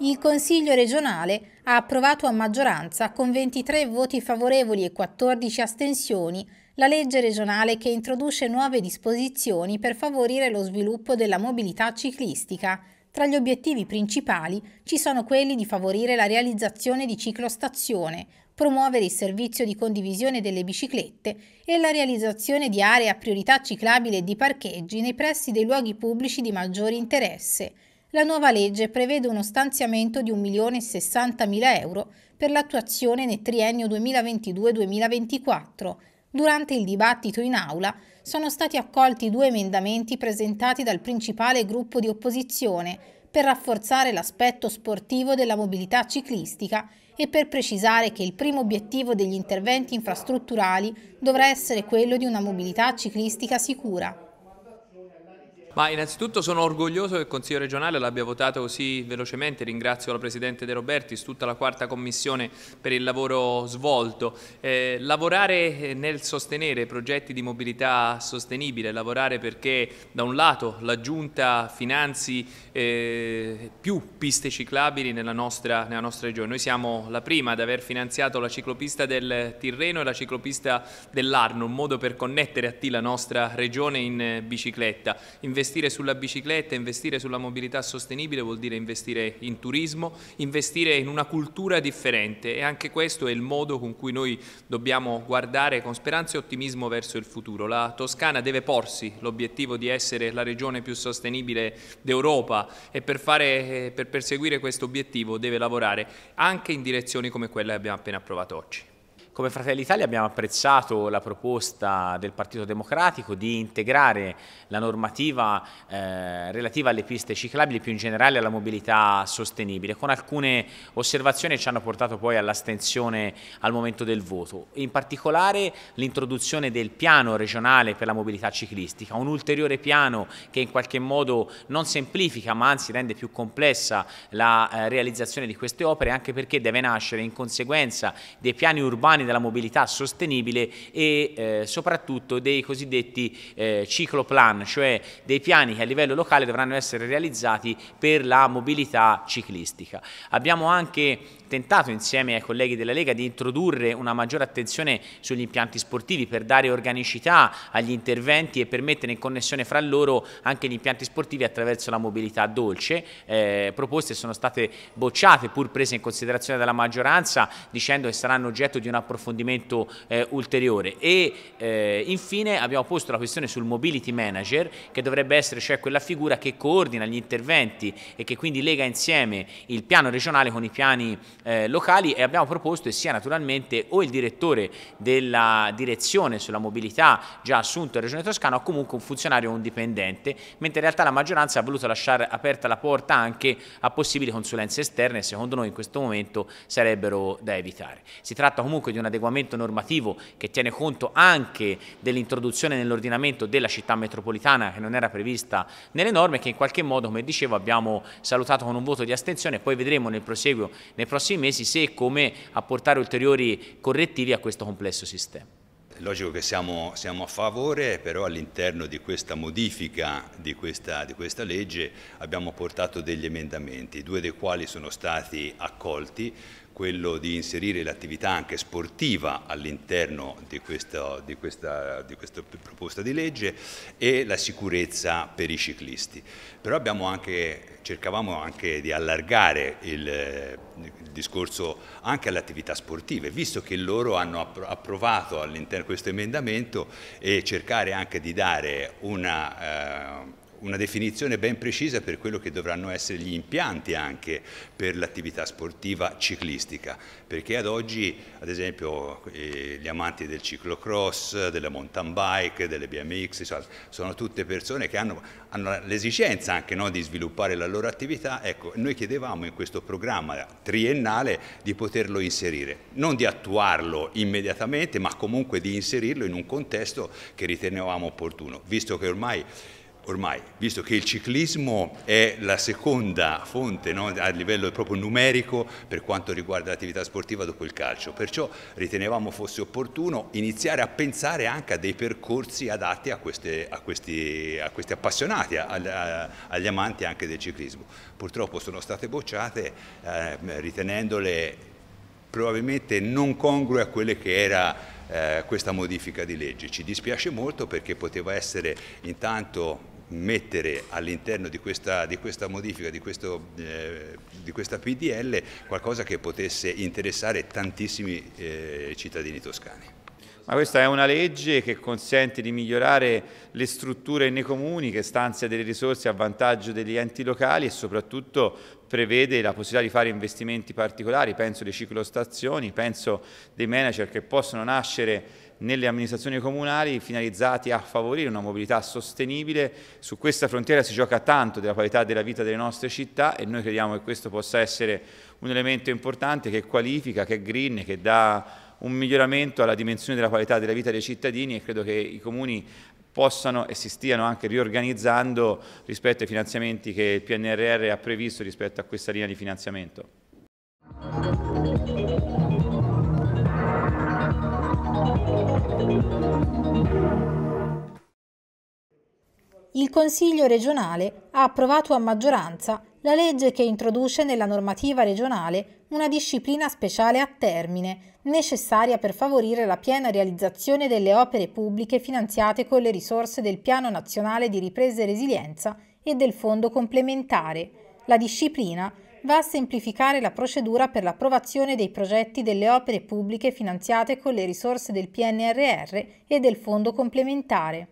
Il Consiglio regionale ha approvato a maggioranza, con 23 voti favorevoli e 14 astensioni, la legge regionale che introduce nuove disposizioni per favorire lo sviluppo della mobilità ciclistica. Tra gli obiettivi principali ci sono quelli di favorire la realizzazione di ciclostazione, promuovere il servizio di condivisione delle biciclette e la realizzazione di aree a priorità ciclabile e di parcheggi nei pressi dei luoghi pubblici di maggiore interesse. La nuova legge prevede uno stanziamento di 1.060.000 euro per l'attuazione nel triennio 2022-2024. Durante il dibattito in aula sono stati accolti due emendamenti presentati dal principale gruppo di opposizione per rafforzare l'aspetto sportivo della mobilità ciclistica e per precisare che il primo obiettivo degli interventi infrastrutturali dovrà essere quello di una mobilità ciclistica sicura. Ma innanzitutto sono orgoglioso che il Consiglio regionale l'abbia votato così velocemente, ringrazio la Presidente De Robertis, tutta la quarta commissione per il lavoro svolto. Eh, lavorare eh, nel sostenere progetti di mobilità sostenibile, lavorare perché da un lato la Giunta finanzi eh, più piste ciclabili nella nostra, nella nostra regione. Noi siamo la prima ad aver finanziato la ciclopista del Tirreno e la ciclopista dell'Arno, un modo per connettere a T la nostra regione in eh, bicicletta. Invest Investire sulla bicicletta, investire sulla mobilità sostenibile vuol dire investire in turismo, investire in una cultura differente e anche questo è il modo con cui noi dobbiamo guardare con speranza e ottimismo verso il futuro. La Toscana deve porsi l'obiettivo di essere la regione più sostenibile d'Europa e per, fare, eh, per perseguire questo obiettivo deve lavorare anche in direzioni come quella che abbiamo appena approvato oggi. Come Fratelli Italia abbiamo apprezzato la proposta del Partito Democratico di integrare la normativa eh, relativa alle piste ciclabili più in generale alla mobilità sostenibile, con alcune osservazioni che ci hanno portato poi all'astensione al momento del voto. In particolare l'introduzione del piano regionale per la mobilità ciclistica, un ulteriore piano che in qualche modo non semplifica ma anzi rende più complessa la eh, realizzazione di queste opere anche perché deve nascere in conseguenza dei piani urbani della mobilità sostenibile e eh, soprattutto dei cosiddetti eh, cicloplan, cioè dei piani che a livello locale dovranno essere realizzati per la mobilità ciclistica. Abbiamo anche tentato insieme ai colleghi della Lega di introdurre una maggiore attenzione sugli impianti sportivi per dare organicità agli interventi e per mettere in connessione fra loro anche gli impianti sportivi attraverso la mobilità dolce. Eh, proposte sono state bocciate pur prese in considerazione dalla maggioranza dicendo che saranno oggetto di un approfondimento approfondimento eh, ulteriore e eh, infine abbiamo posto la questione sul mobility manager che dovrebbe essere cioè quella figura che coordina gli interventi e che quindi lega insieme il piano regionale con i piani eh, locali e abbiamo proposto che sia naturalmente o il direttore della direzione sulla mobilità già assunto in Regione Toscana o comunque un funzionario o un dipendente, mentre in realtà la maggioranza ha voluto lasciare aperta la porta anche a possibili consulenze esterne secondo noi in questo momento sarebbero da evitare. Si tratta comunque di di un adeguamento normativo che tiene conto anche dell'introduzione nell'ordinamento della città metropolitana che non era prevista nelle norme che in qualche modo, come dicevo, abbiamo salutato con un voto di astensione poi vedremo nel proseguo nei prossimi mesi se e come apportare ulteriori correttivi a questo complesso sistema. È logico che siamo, siamo a favore, però all'interno di questa modifica di questa, di questa, legge abbiamo portato degli emendamenti, due dei quali sono stati accolti, quello di inserire l'attività anche sportiva all'interno di, di, di, questa proposta di legge e la sicurezza per i ciclisti. Però anche, cercavamo anche di allargare il, il discorso anche alle attività sportive, visto che loro hanno approvato all'interno questo emendamento e cercare anche di dare una... Eh, una definizione ben precisa per quello che dovranno essere gli impianti anche per l'attività sportiva ciclistica, perché ad oggi ad esempio eh, gli amanti del ciclocross, della mountain bike, delle BMX, sono tutte persone che hanno, hanno l'esigenza anche no, di sviluppare la loro attività, ecco noi chiedevamo in questo programma triennale di poterlo inserire, non di attuarlo immediatamente ma comunque di inserirlo in un contesto che ritenevamo opportuno, visto che ormai ormai, visto che il ciclismo è la seconda fonte no, a livello proprio numerico per quanto riguarda l'attività sportiva dopo il calcio, perciò ritenevamo fosse opportuno iniziare a pensare anche a dei percorsi adatti a, queste, a, questi, a questi, appassionati, a, agli amanti anche del ciclismo. Purtroppo sono state bocciate eh, ritenendole probabilmente non congrue a quelle che era eh, questa modifica di legge. Ci dispiace molto perché poteva essere intanto mettere all'interno di, di questa, modifica, di, questo, eh, di, questa PDL, qualcosa che potesse interessare tantissimi eh, cittadini toscani. Ma questa è una legge che consente di migliorare le strutture nei comuni, che stanzia delle risorse a vantaggio degli enti locali e soprattutto prevede la possibilità di fare investimenti particolari, penso alle ciclostazioni, penso dei manager che possono nascere nelle amministrazioni comunali finalizzati a favorire una mobilità sostenibile. Su questa frontiera si gioca tanto della qualità della vita delle nostre città e noi crediamo che questo possa essere un elemento importante che qualifica, che è green, che dà un miglioramento alla dimensione della qualità della vita dei cittadini e credo che i comuni possano e si stiano anche riorganizzando rispetto ai finanziamenti che il PNRR ha previsto rispetto a questa linea di finanziamento. Il Consiglio regionale ha approvato a maggioranza la legge che introduce nella normativa regionale una disciplina speciale a termine, necessaria per favorire la piena realizzazione delle opere pubbliche finanziate con le risorse del Piano nazionale di ripresa e resilienza e del Fondo complementare. La disciplina va a semplificare la procedura per l'approvazione dei progetti delle opere pubbliche finanziate con le risorse del PNRR e del Fondo complementare.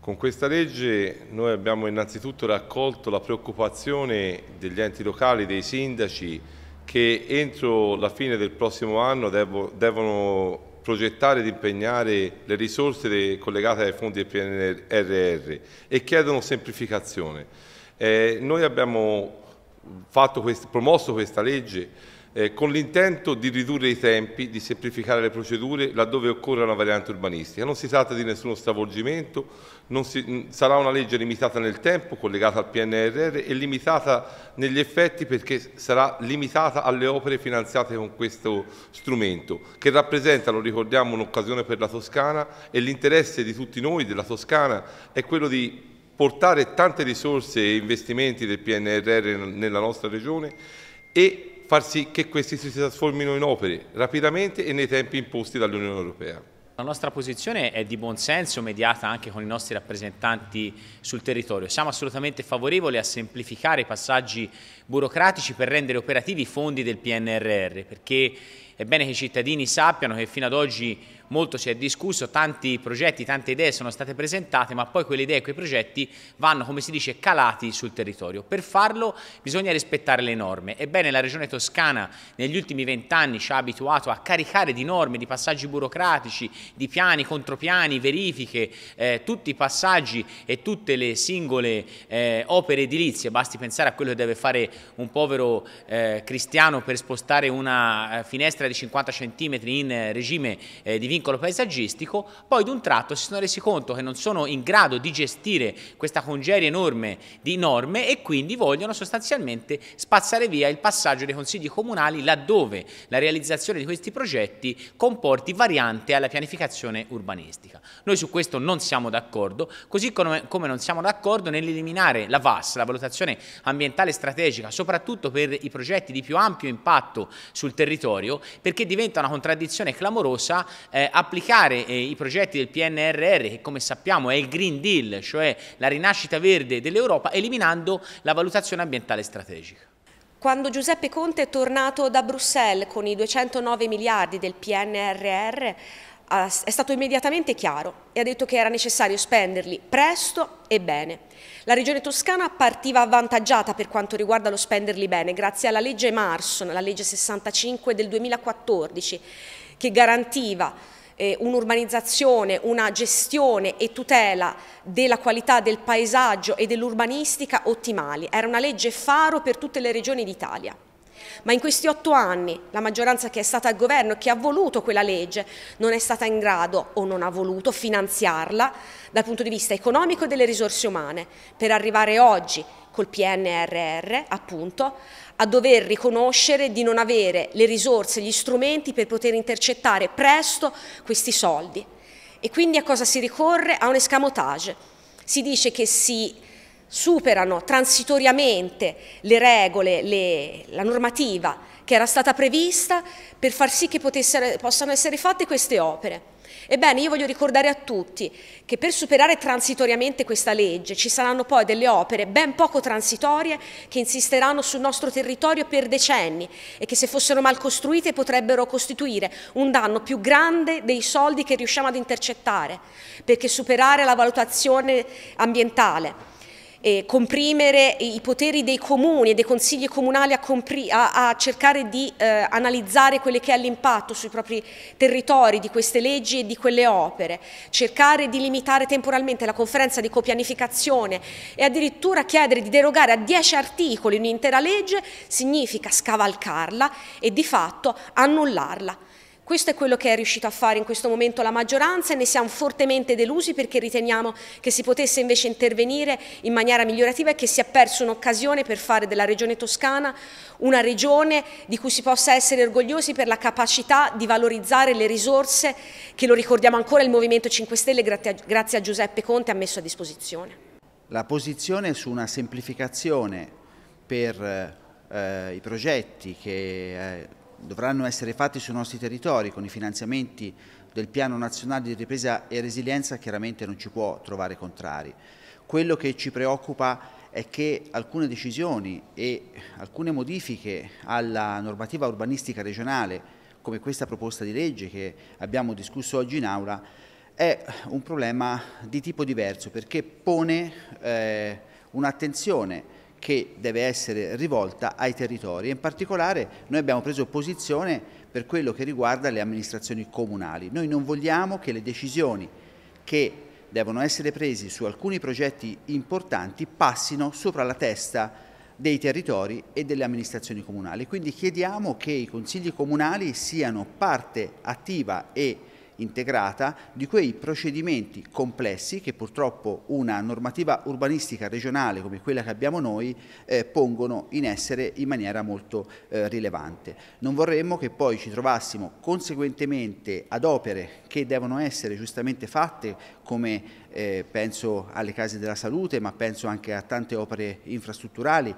Con questa legge noi abbiamo innanzitutto raccolto la preoccupazione degli enti locali, dei sindaci, che entro la fine del prossimo anno devono progettare ed impegnare le risorse collegate ai fondi del PNRR e chiedono semplificazione. Eh, noi abbiamo quest promosso questa legge eh, con l'intento di ridurre i tempi, di semplificare le procedure laddove occorre una variante urbanistica. Non si tratta di nessuno stravolgimento, si, sarà una legge limitata nel tempo, collegata al PNRR e limitata negli effetti perché sarà limitata alle opere finanziate con questo strumento, che rappresenta, lo ricordiamo, un'occasione per la Toscana e l'interesse di tutti noi della Toscana è quello di portare tante risorse e investimenti del PNRR nella nostra regione e far sì che questi si trasformino in opere rapidamente e nei tempi imposti dall'Unione Europea. La nostra posizione è di buon senso, mediata anche con i nostri rappresentanti sul territorio. Siamo assolutamente favorevoli a semplificare i passaggi burocratici per rendere operativi i fondi del PNRR, perché è bene che i cittadini sappiano che fino ad oggi molto si è discusso, tanti progetti, tante idee sono state presentate, ma poi quelle idee e quei progetti vanno, come si dice, calati sul territorio. Per farlo bisogna rispettare le norme. Ebbene, la Regione Toscana negli ultimi vent'anni ci ha abituato a caricare di norme, di passaggi burocratici, di piani, contropiani, verifiche, eh, tutti i passaggi e tutte le singole eh, opere edilizie. Basti pensare a quello che deve fare un povero eh, cristiano per spostare una eh, finestra di 50 cm in regime eh, di vincolo vincolo paesaggistico, poi d'un tratto si sono resi conto che non sono in grado di gestire questa congeria enorme di norme e quindi vogliono sostanzialmente spazzare via il passaggio dei consigli comunali laddove la realizzazione di questi progetti comporti variante alla pianificazione urbanistica. Noi su questo non siamo d'accordo, così come, come non siamo d'accordo nell'eliminare la VAS, la valutazione ambientale strategica, soprattutto per i progetti di più ampio impatto sul territorio, perché diventa una contraddizione clamorosa eh, eh, applicare eh, i progetti del PNRR, che come sappiamo è il Green Deal, cioè la rinascita verde dell'Europa, eliminando la valutazione ambientale strategica. Quando Giuseppe Conte è tornato da Bruxelles con i 209 miliardi del PNRR, è stato immediatamente chiaro e ha detto che era necessario spenderli presto e bene. La regione toscana partiva avvantaggiata per quanto riguarda lo spenderli bene grazie alla legge Marson, la legge 65 del 2014, che garantiva eh, un'urbanizzazione, una gestione e tutela della qualità del paesaggio e dell'urbanistica ottimali. Era una legge faro per tutte le regioni d'Italia. Ma in questi otto anni la maggioranza che è stata al governo e che ha voluto quella legge non è stata in grado o non ha voluto finanziarla dal punto di vista economico e delle risorse umane per arrivare oggi col PNRR appunto a dover riconoscere di non avere le risorse, gli strumenti per poter intercettare presto questi soldi. E quindi a cosa si ricorre? A un escamotage. Si dice che si superano transitoriamente le regole, le, la normativa che era stata prevista per far sì che potessero, possano essere fatte queste opere. Ebbene, io voglio ricordare a tutti che per superare transitoriamente questa legge ci saranno poi delle opere ben poco transitorie che insisteranno sul nostro territorio per decenni e che se fossero mal costruite potrebbero costituire un danno più grande dei soldi che riusciamo ad intercettare, perché superare la valutazione ambientale eh, comprimere i poteri dei comuni e dei consigli comunali a, a, a cercare di eh, analizzare quello che è l'impatto sui propri territori di queste leggi e di quelle opere, cercare di limitare temporalmente la conferenza di copianificazione e addirittura chiedere di derogare a 10 articoli un'intera legge significa scavalcarla e di fatto annullarla. Questo è quello che è riuscito a fare in questo momento la maggioranza e ne siamo fortemente delusi perché riteniamo che si potesse invece intervenire in maniera migliorativa e che si è perso un'occasione per fare della Regione Toscana una regione di cui si possa essere orgogliosi per la capacità di valorizzare le risorse che, lo ricordiamo ancora, il Movimento 5 Stelle grazie a Giuseppe Conte ha messo a disposizione. La posizione su una semplificazione per eh, i progetti che eh, dovranno essere fatti sui nostri territori con i finanziamenti del Piano Nazionale di Ripresa e Resilienza chiaramente non ci può trovare contrari. Quello che ci preoccupa è che alcune decisioni e alcune modifiche alla normativa urbanistica regionale, come questa proposta di legge che abbiamo discusso oggi in aula, è un problema di tipo diverso perché pone eh, un'attenzione che deve essere rivolta ai territori. In particolare noi abbiamo preso posizione per quello che riguarda le amministrazioni comunali. Noi non vogliamo che le decisioni che devono essere prese su alcuni progetti importanti passino sopra la testa dei territori e delle amministrazioni comunali. Quindi chiediamo che i consigli comunali siano parte attiva e integrata di quei procedimenti complessi che purtroppo una normativa urbanistica regionale come quella che abbiamo noi eh, pongono in essere in maniera molto eh, rilevante. Non vorremmo che poi ci trovassimo conseguentemente ad opere che devono essere giustamente fatte come eh, penso alle case della salute ma penso anche a tante opere infrastrutturali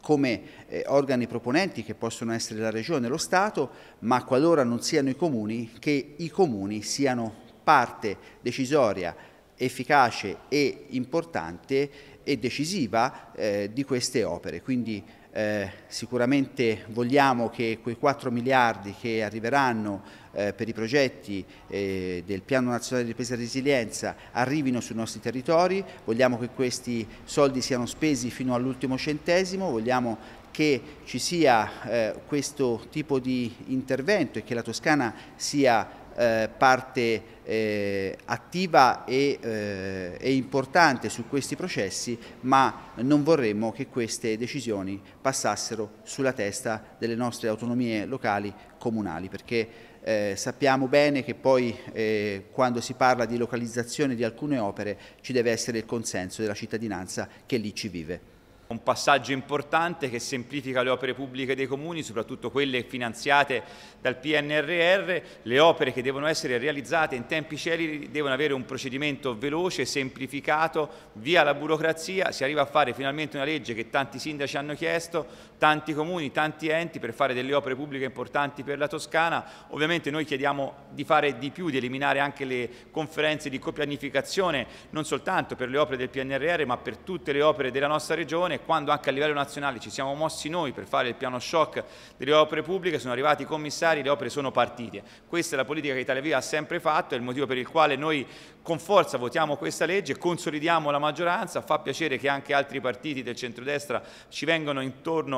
come eh, organi proponenti che possono essere la Regione e lo Stato, ma qualora non siano i comuni, che i comuni siano parte decisoria, efficace e importante e decisiva eh, di queste opere. Quindi eh, sicuramente vogliamo che quei 4 miliardi che arriveranno eh, per i progetti eh, del Piano Nazionale di Ripresa e Resilienza arrivino sui nostri territori, vogliamo che questi soldi siano spesi fino all'ultimo centesimo, vogliamo che ci sia eh, questo tipo di intervento e che la Toscana sia eh, parte eh, attiva e, eh, e, importante su questi processi, ma non vorremmo che queste decisioni passassero sulla testa delle nostre autonomie locali comunali, perché eh, sappiamo bene che poi eh, quando si parla di localizzazione di alcune opere ci deve essere il consenso della cittadinanza che lì ci vive un passaggio importante che semplifica le opere pubbliche dei comuni, soprattutto quelle finanziate dal PNRR. Le opere che devono essere realizzate in tempi celeri devono avere un procedimento veloce, semplificato, via la burocrazia. Si arriva a fare finalmente una legge che tanti sindaci hanno chiesto, tanti comuni, tanti enti per fare delle opere pubbliche importanti per la Toscana. Ovviamente noi chiediamo di fare di più, di eliminare anche le conferenze di copianificazione, non soltanto per le opere del PNRR ma per tutte le opere della nostra regione quando anche a livello nazionale ci siamo mossi noi per fare il piano shock delle opere pubbliche, sono arrivati i commissari, le opere sono partite. Questa è la politica che Italia Viva ha sempre fatto, è il motivo per il quale noi con forza votiamo questa legge, consolidiamo la maggioranza, fa piacere che anche altri partiti del centrodestra ci vengano,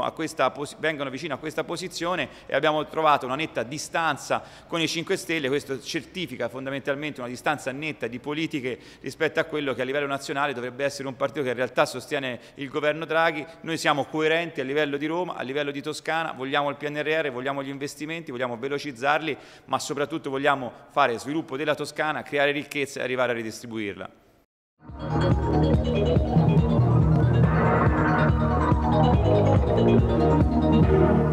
a questa, vengano vicino a questa posizione e abbiamo trovato una netta distanza con i 5 Stelle, questo certifica fondamentalmente una distanza netta di politiche rispetto a quello che a livello nazionale dovrebbe essere un partito che in realtà sostiene il governo Draghi, noi siamo coerenti a livello di Roma, a livello di Toscana, vogliamo il PNRR, vogliamo gli investimenti, vogliamo velocizzarli, ma soprattutto vogliamo fare sviluppo della Toscana, creare ricchezza e arrivare a ridistribuirla. Thank you.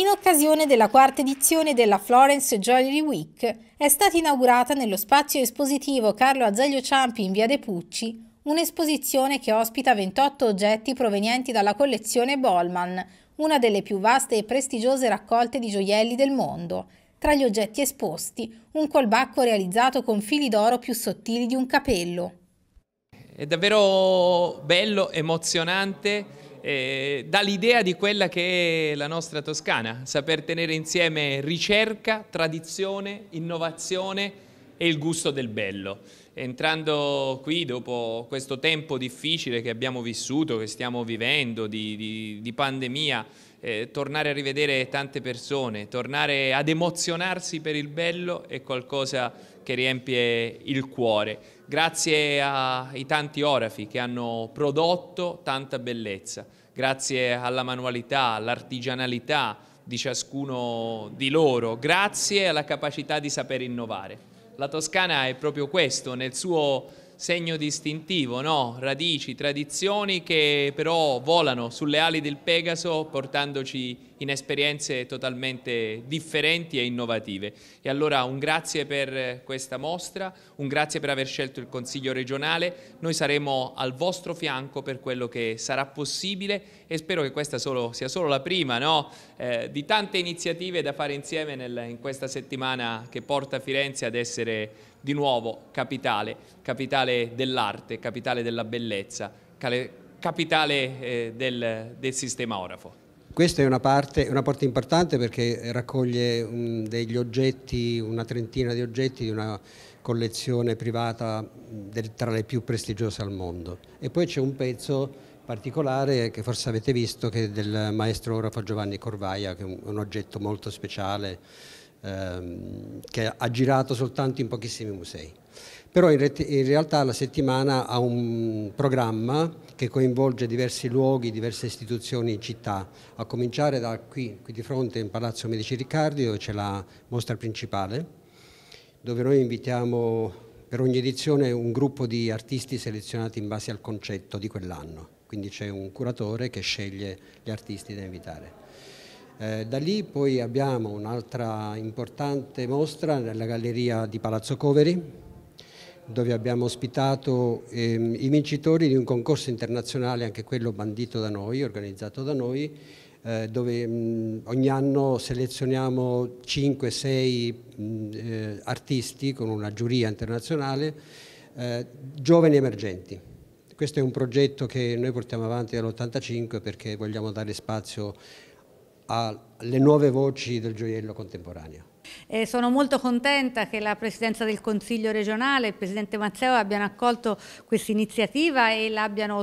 in occasione della quarta edizione della Florence Jewelry Week, è stata inaugurata nello spazio espositivo Carlo Azzaglio Ciampi in via De Pucci un'esposizione che ospita 28 oggetti provenienti dalla collezione Bollman, una delle più vaste e prestigiose raccolte di gioielli del mondo. Tra gli oggetti esposti, un colbacco realizzato con fili d'oro più sottili di un capello. È davvero bello, emozionante eh, dà l'idea di quella che è la nostra Toscana, saper tenere insieme ricerca, tradizione, innovazione e il gusto del bello. Entrando qui dopo questo tempo difficile che abbiamo vissuto, che stiamo vivendo, di, di, di pandemia, eh, tornare a rivedere tante persone, tornare ad emozionarsi per il bello è qualcosa di che riempie il cuore, grazie ai tanti orafi che hanno prodotto tanta bellezza, grazie alla manualità, all'artigianalità di ciascuno di loro, grazie alla capacità di saper innovare. La Toscana è proprio questo, nel suo segno distintivo, no? radici, tradizioni che però volano sulle ali del Pegaso portandoci in esperienze totalmente differenti e innovative. E allora un grazie per questa mostra, un grazie per aver scelto il Consiglio regionale, noi saremo al vostro fianco per quello che sarà possibile e spero che questa solo, sia solo la prima no? eh, di tante iniziative da fare insieme nel, in questa settimana che porta Firenze ad essere di nuovo capitale, capitale dell'arte, capitale della bellezza, capitale eh, del, del sistema orafo. Questa è una parte, una parte, importante perché raccoglie un, degli oggetti, una trentina di oggetti di una collezione privata del, tra le più prestigiose al mondo. E poi c'è un pezzo particolare che forse avete visto che è del maestro orafo Giovanni Corvaia, che è un, un oggetto molto speciale ehm, che ha girato soltanto in pochissimi musei. Però in, in, realtà la settimana ha un programma che coinvolge diversi luoghi, diverse istituzioni in città, a cominciare da qui, qui di fronte in Palazzo Medici Riccardi dove c'è la mostra principale, dove noi invitiamo per ogni edizione un gruppo di artisti selezionati in base al concetto di quell'anno. Quindi c'è un curatore che sceglie gli artisti da invitare. Eh, da lì poi abbiamo un'altra importante mostra nella galleria di Palazzo Coveri dove abbiamo ospitato ehm, i vincitori di un concorso internazionale, anche quello bandito da noi, organizzato da noi, eh, dove mh, ogni anno selezioniamo 5-6 eh, artisti con una giuria internazionale, eh, giovani emergenti. Questo è un progetto che noi portiamo avanti dall'85 perché vogliamo dare spazio alle nuove voci del gioiello contemporaneo. Eh, sono molto contenta che la Presidenza del Consiglio regionale e il Presidente Mazzeo abbiano accolto questa iniziativa e abbiano,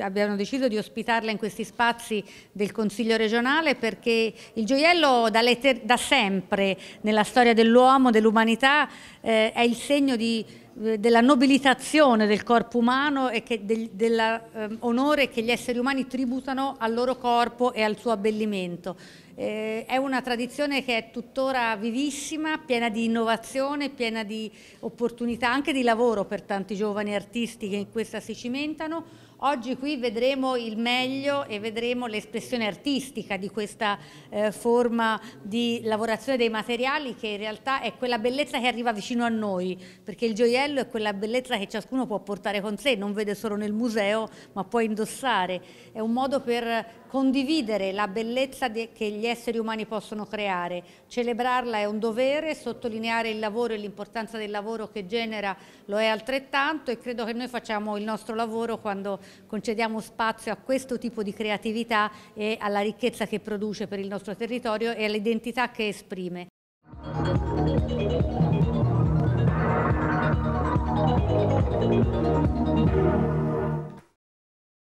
abbiano, deciso di ospitarla in questi spazi del Consiglio regionale perché il gioiello da, da sempre nella storia dell'uomo, dell'umanità, eh, è il segno di eh, della nobilitazione del corpo umano e dell'onore ehm, eh, che gli esseri umani tributano al loro corpo e al suo abbellimento. Eh, è una tradizione che è tuttora vivissima, piena di innovazione, piena di opportunità anche di lavoro per tanti giovani artisti che in questa si cimentano Oggi qui vedremo il meglio e vedremo l'espressione artistica di questa eh, forma di lavorazione dei materiali che in realtà è quella bellezza che arriva vicino a noi, perché il gioiello è quella bellezza che ciascuno può portare con sé, non vede solo nel museo ma può indossare. È un modo per condividere la bellezza che gli esseri umani possono creare, celebrarla è un dovere, sottolineare il lavoro e l'importanza del lavoro che genera lo è altrettanto e credo che noi facciamo il nostro lavoro quando concediamo spazio a questo tipo di creatività e alla ricchezza che produce per il nostro territorio e all'identità che esprime. Thank you.